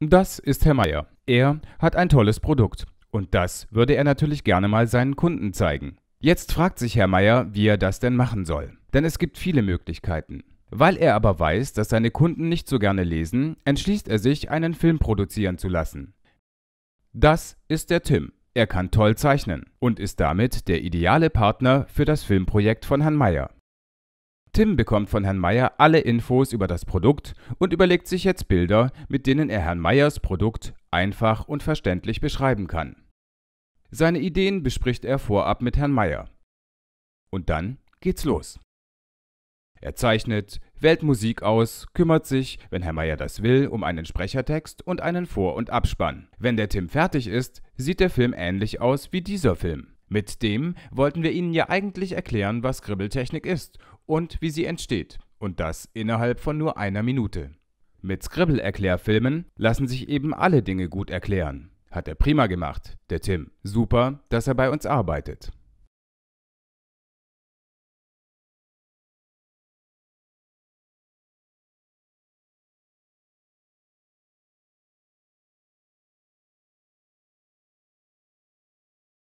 Das ist Herr Meier. Er hat ein tolles Produkt. Und das würde er natürlich gerne mal seinen Kunden zeigen. Jetzt fragt sich Herr Meier, wie er das denn machen soll. Denn es gibt viele Möglichkeiten. Weil er aber weiß, dass seine Kunden nicht so gerne lesen, entschließt er sich, einen Film produzieren zu lassen. Das ist der Tim. Er kann toll zeichnen und ist damit der ideale Partner für das Filmprojekt von Herrn Meier. Tim bekommt von Herrn Meyer alle Infos über das Produkt und überlegt sich jetzt Bilder, mit denen er Herrn Meyers Produkt einfach und verständlich beschreiben kann. Seine Ideen bespricht er vorab mit Herrn Meyer. Und dann geht's los. Er zeichnet, wählt Musik aus, kümmert sich, wenn Herr Meyer das will, um einen Sprechertext und einen Vor- und Abspann. Wenn der Tim fertig ist, sieht der Film ähnlich aus wie dieser Film. Mit dem wollten wir Ihnen ja eigentlich erklären, was Scribbeltechnik ist und wie sie entsteht. Und das innerhalb von nur einer Minute. Mit Scribble-Erklärfilmen lassen sich eben alle Dinge gut erklären. Hat er prima gemacht, der Tim. Super, dass er bei uns arbeitet.